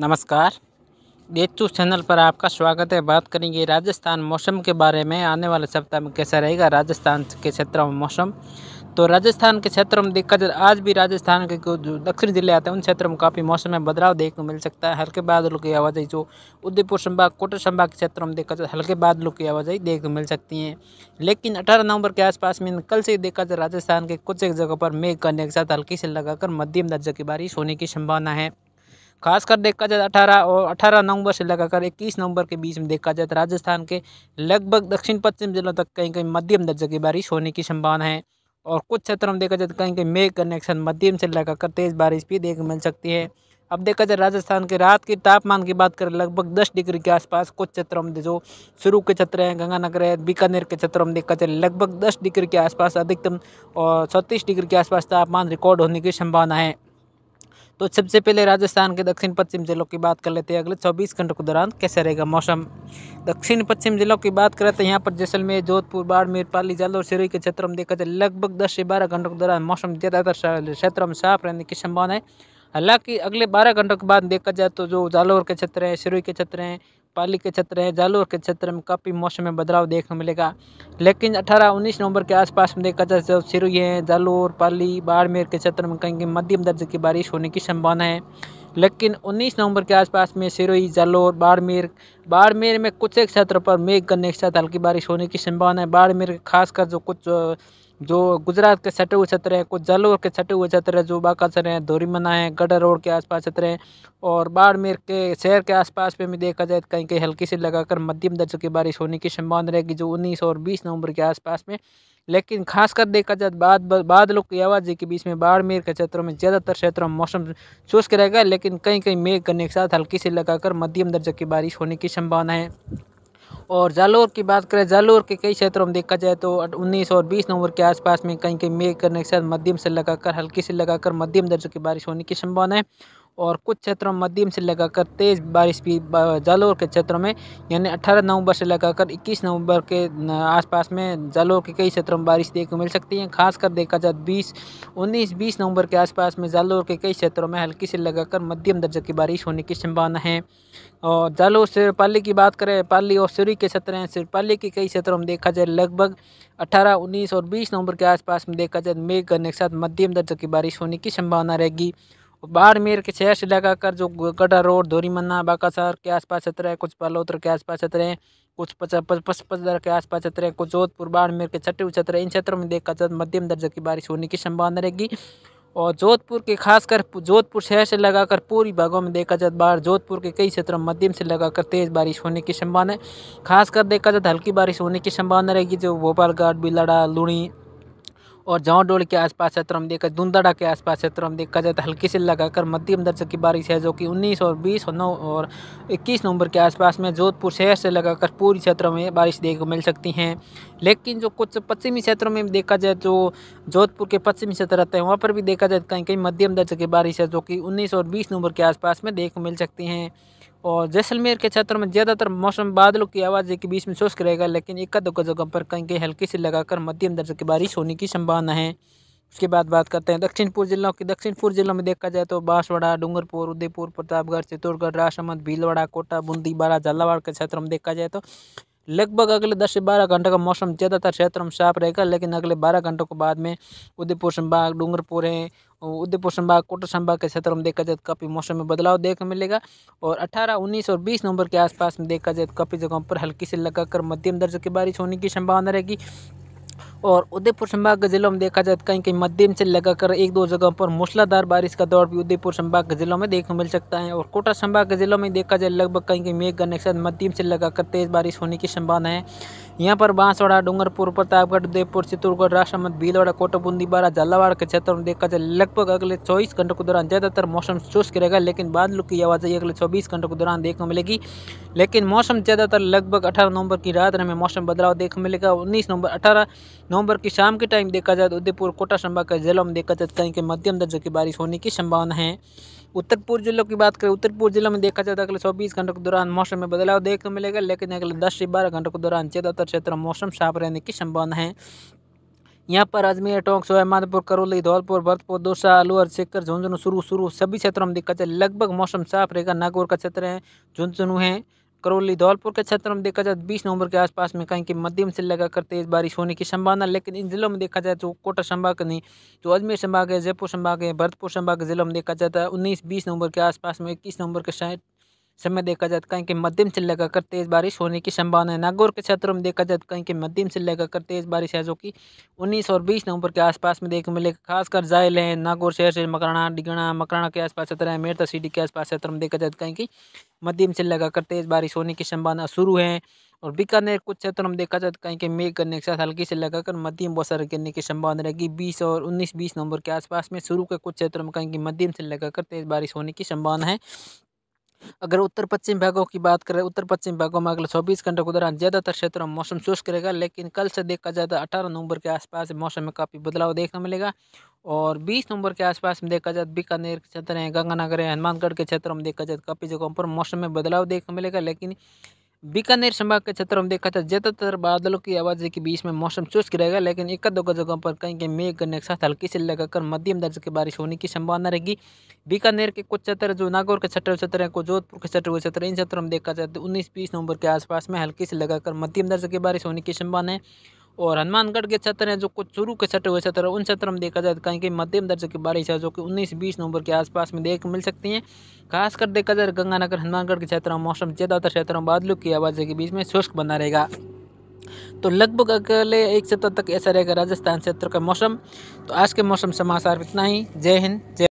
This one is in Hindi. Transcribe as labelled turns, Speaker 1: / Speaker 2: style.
Speaker 1: नमस्कार बेचू चैनल पर आपका स्वागत है बात करेंगे राजस्थान मौसम के बारे में आने वाले सप्ताह में कैसा रहेगा राजस्थान के क्षेत्रों में मौसम तो राजस्थान के क्षेत्रों में देखा जाए आज भी राजस्थान के जो दक्षिण जिले आते हैं उन क्षेत्रों में काफ़ी मौसम में बदलाव देखने को मिल सकता है हल्के बादलों की आवाजाही जो उदयपुर संभाग कोटा संभाग के क्षेत्रों में देखा जाए हल्के बादलों की आवाजाही देखने को मिल सकती है लेकिन अठारह नवंबर के आसपास में कल से देखा जाए राजस्थान के कुछ एक जगहों पर मेघ करने के साथ हल्की से लगाकर मध्यम दर्जे की बारिश होने की संभावना है खासकर देखा जाए तो अठारह और अठारह नवंबर से लगाकर इक्कीस नवंबर के बीच में देखा जाए तो राजस्थान के लगभग दक्षिण पश्चिम जिलों तक कहीं कहीं मध्यम दर्जे की बारिश होने की संभावना है और कुछ क्षेत्रों में देखा जाए तो कहीं कहीं मेघ कनेक्शन मध्यम से लगाकर तेज़ बारिश भी देखने मिल सकती है अब देखा जाए राजस्थान के रात के तापमान की बात करें लगभग दस डिग्री के आसपास कुछ क्षेत्रों में जो शुरू के क्षेत्र हैं गंगानगर है बीकानेर के क्षेत्रों में देखा जाए तो लगभग दस डिग्री के आसपास अधिकतम और छत्तीस डिग्री के आसपास तापमान रिकॉर्ड होने की संभावना है तो सबसे पहले राजस्थान के दक्षिण पश्चिम जिलों की बात कर लेते हैं अगले चौबीस घंटों के दौरान कैसे रहेगा मौसम दक्षिण पश्चिम जिलों की बात करें तो यहाँ पर जैसलमेर जोधपुर बाड़मेर पाली जाल और सिरोही के क्षेत्रों में देखा जाए लगभग दस से बारह घंटों के दौरान मौसम ज़्यादातर क्षेत्रों में साफ रहने की संभावना है हालांकि अगले बारह घंटों के बाद देखा जाए तो जो जालोर के क्षेत्र हैं सिरोई के क्षेत्र हैं पाली के क्षेत्र हैं जालोर के क्षेत्र में काफ़ी मौसम में बदलाव देखने मिलेगा लेकिन 18-19 नवंबर के आसपास में देखा जाए जो तो सिरोही है जालोर पाली बाड़मेर के क्षेत्र में कहीं कहीं मध्यम दर्जे की बारिश होने की संभावना है लेकिन उन्नीस नवंबर के आसपास में सिरोई जालोर बाड़मेर बाड़मेर में कुछ एक क्षेत्र पर मेघ गन्ने के साथ हल्की बारिश होने की संभावना है बाड़मेर खासकर जो कुछ जो गुजरात के सटे हुए क्षेत्र हैं कुछ जालोर के सटे हुए क्षेत्र है जो बाका क्षेत्र हैं धोरीमना है गढ़ रोड के आसपास क्षेत्र हैं और बाड़मेर के शहर के आसपास में भी देखा जाए तो कहीं कहीं हल्की से लगाकर मध्यम दर्ज की बारिश होने की संभावना रहेगी जो उन्नीस और बीस नवंबर के आसपास में लेकिन खासकर देखा जाए तो बाद बादलों की आवाजी के बीच में बाड़मेर के क्षेत्रों में ज़्यादातर क्षेत्रों में मौसम शुष्क रहेगा लेकिन कहीं कहीं मेघ करने के साथ हल्की से लगाकर मध्यम दर्जे की बारिश होने की संभावना है और जालोर की बात करें जालोर के कई क्षेत्रों में देखा जाए तो उन्नीस और बीस नवंबर के आसपास में कहीं कहीं मेघ करने के साथ मध्यम से लगाकर हल्की से लगाकर मध्यम दर्जे की बारिश होने की संभावना है और कुछ क्षेत्रों में मध्यम से लगाकर तेज़ बारिश भी जालोर के क्षेत्रों में यानी 18 नवंबर से लगाकर 21 नवंबर के आसपास में जालोर के कई क्षेत्रों में बारिश देखने को मिल सकती है खासकर देखा जाए 20 तो उन्नीस बीस नवंबर के आसपास में जालोर के कई क्षेत्रों में हल्की से लगाकर मध्यम दर्जे की बारिश होने की संभावना है और जालोर सिरपाली की बात करें पाली और सूरी के क्षेत्र हैं सिरपाली के कई क्षेत्रों में देखा जाए लगभग अठारह उन्नीस और बीस नवंबर के आसपास में देखा जाए मेघ गन्ने के साथ मध्यम दर्जे की बारिश होने की संभावना रहेगी बाड़मेर के शहर से लगाकर जो गड्ढा रोड धोरीमन्ना बाकासर के आसपास क्षेत्र है कुछ पलोत्र के आसपास क्षेत्र है कुछ पचपचदर के आसपास क्षेत्र है कुछ जोधपुर बाड़मेर के छठे क्षेत्र इन क्षेत्रों में देखा जाए तो मध्यम दर्जे की बारिश होने की संभावना रहेगी और जोधपुर के खासकर जोधपुर शहर से लगाकर पूरी भागों में देखा जाए तो बाढ़ जोधपुर के कई क्षेत्रों में मध्यम से लगाकर तेज़ बारिश होने की संभावना है खासकर देखा जाए तो हल्की बारिश होने की संभावना रहेगी जो भोपालगढ़ बिलाड़ा लुणी और जावडोल के आसपास क्षेत्र में देखा दुंदड़ा के आसपास क्षेत्र में देखा जाए तो हल्की से लगाकर मध्यम दर्जे की बारिश है जो कि 19 और 20 और 9 और 21 नवंबर के आसपास में जोधपुर शहर से लगाकर पूरी क्षेत्र में बारिश देखने को मिल सकती हैं लेकिन जो कुछ पश्चिमी क्षेत्रों में देखा जाए जो तो जोधपुर के पश्चिमी क्षेत्र रहते हैं वहाँ पर भी देखा जाए तो कहीं कहीं मध्यम दर्जे की बारिश है जो कि उन्नीस और बीस नवंबर के आसपास में देख को मिल सकती हैं और जैसलमेर के क्षेत्र में ज़्यादातर मौसम बादलों की आवाज़ के बीच में शुष्क रहेगा लेकिन इक्का दुक्का जगह पर कहीं कहीं हल्की से लगाकर मध्यम दर्जे की बारिश होने की संभावना है उसके बाद बात करते हैं दक्षिण पूर्व जिलों की दक्षिण पूर्व जिलों में देखा जाए तो बांसवाड़ा डूंगरपुर उदयपुर प्रतापगढ़ चित्तौड़गढ़ राजसमंद भीलवाड़ा कोटा बूंदी बारा झालावाड़ के क्षेत्र में देखा जाए तो लगभग अगले दस से बारह घंटे का मौसम ज़्यादातर क्षेत्रों में साफ रहेगा लेकिन अगले बारह घंटों के बाद में उदयपुर संभाग डूंगरपुर है उदयपुर संभाग कोटा संभाग के क्षेत्रों में देखा जाए तो काफ़ी मौसम में बदलाव देखने मिलेगा और 18, 19 और 20 नवंबर के आसपास में देखा जाए तो काफ़ी जगहों पर हल्की से लगाकर मध्यम दर्जे की बारिश होने की संभावना रहेगी और उदयपुर संभाग के ज़िलों में देखा जाए तो कहीं कहीं मध्यम से लगाकर एक दो जगहों पर मूसलाधार बारिश का दौर भी उदयपुर संभाग के ज़िलों में देखने मिल सकता है और कोटा संभाग के ज़िलों में देखा जाए लगभग कहीं कहीं मेघ गरने के साथ मध्यम से लगाकर तेज़ बारिश होने की संभावना है यहाँ पर बांसवाड़ा डूंगरपुर प्रतापगढ़ उदयपुर चित्तौड़गढ़ राष्ट्रमत भीलवाड़ा कोटा बारा झालावाड़ के क्षेत्रों में देखा जाए लगभग अगले चौबीस घंटों के दौरान ज़्यादातर मौसम शुष्क रहेगा लेकिन बादलों की आवाजाही अगले चौबीस घंटों के दौरान देखने को मिलेगी लेकिन मौसम ज़्यादातर लगभग अठारह नवंबर की रात में मौसम बदलाव देखने मिलेगा उन्नीस नवंबर अठारह नवंबर की शाम के टाइम देखा जाए तो उदयपुर कोटा संभाग के जिलों में देखा जाए तो कहीं के मध्यम दर्जे की बारिश होने की संभावना है उत्तर पूर्व जिलों की बात करें उत्तर पूर्व जिले में देखा जाए तो अगले चौबीस घंटों के दौरान मौसम में बदलाव देखने को मिलेगा लेकिन अगले दस से बारह घंटों के दौरान ज़्यादातर क्षेत्र मौसम साफ रहने की संभावना है यहाँ पर अजमेर टोंक सोया माधपुर करौली धौलपुर भरतपुर दौसा अलवर सीकर झुंझुनू शुरू शुरू सभी क्षेत्रों में दिक्कत है लगभग मौसम साफ रहेगा नागौर का क्षेत्र है झुंझुनू है करौली धौलपुर के क्षेत्र में देखा जाए तो बीस नवंबर के आसपास में कहीं की मध्यम से लगाकर तेज बारिश होने की संभावना लेकिन इन जिलों में देखा जाए तो कोटा संभाग नहीं जो अजमेर संभाग है जयपुर संभाग है भरतपुर संभाग के जिलों में देखा जाता तो है उन्नीस बीस नवंबर के आसपास में इक्कीस नवंबर के समय देखा जाता कहीं कि मध्यम से लगाकर तेज़ बारिश होने की संभावना है नागौर के क्षेत्रों में देखा जाता कहीं कि मध्यम से लगाकर तेज़ बारिश है जो कि उन्नीस और बीस नवंबर के आसपास में देखने मिलेगा खासकर जायल है नागौर शहर से मकराना डिगणा मकराना के आसपास क्षेत्र है मेरता सिटी के आसपास क्षेत्र में देखा जाता कहीं कि मध्यम से लगाकर तेज़ बारिश होने की संभावना शुरू है और बीकानेर कुछ क्षेत्रों में देखा जाए तो कहीं कहीं मेघ करने के साथ हल्की से लगाकर मध्यम बौसार गिरने की संभावना रहेगी बीस और उन्नीस बीस नवंबर के आसपास में शुरू के कुछ क्षेत्रों में कहीं मध्यम से लगाकर तेज़ बारिश होने की संभावना है अगर उत्तर पश्चिम भागों की बात करें उत्तर पश्चिम भागों में अगले चौबीस घंटों के दौरान ज़्यादातर क्षेत्रों में मौसम शुष्क रहेगा लेकिन कल से देखा जाए तो अठारह नवंबर के आसपास मौसम में काफ़ी बदलाव देखने मिलेगा और बीस नवंबर के आसपास में देखा जाए तो बीकानेर के क्षेत्र हैं गंगानगर है हनुमानगढ़ के क्षेत्रों में देखा जाए तो काफ़ी जगहों पर मौसम में बदलाव देखने मिलेगा लेकिन बीकानेर संभाग के क्षेत्र में देखा था तो ज्यादातर बादलों की आवाज़ी के बीच में मौसम शुष्क रहेगा लेकिन एक दो जगहों पर कहीं कहीं मेघ गन्ने के साथ हल्की से लगाकर मध्यम दर्ज की बारिश होने की संभावना रहेगी बीकानेर के कुछ क्षेत्र जो नागौर के क्षेत्र क्षेत्र हैं कुछ जोधपुर के क्षेत्र क्षेत्र इन क्षेत्रों में देखा जाए तो उन्नीस बीस नवंबर के आसपास में हल्की से लगाकर मध्यम दर्ज की बारिश होने की संभावना है और हनुमानगढ़ के क्षेत्र हैं जो कुछ चुरू के सटे हुए क्षेत्र उन क्षेत्र में देखा जाए तो कहीं कहीं मध्यम दर्जे की बारिश है जो कि उन्नीस बीस नवंबर के आसपास में देख मिल सकती हैं खासकर देखा जाए तो गंगानगर हनुमानगढ़ के क्षेत्र में मौसम ज़्यादातर क्षेत्रों में बादलों की आवाज़ के बीच में शुष्क बना रहेगा तो लगभग अगले एक सप्ताह तक ऐसा रहेगा राजस्थान क्षेत्र का मौसम तो आज के मौसम समाचार इतना ही जय हिंद जय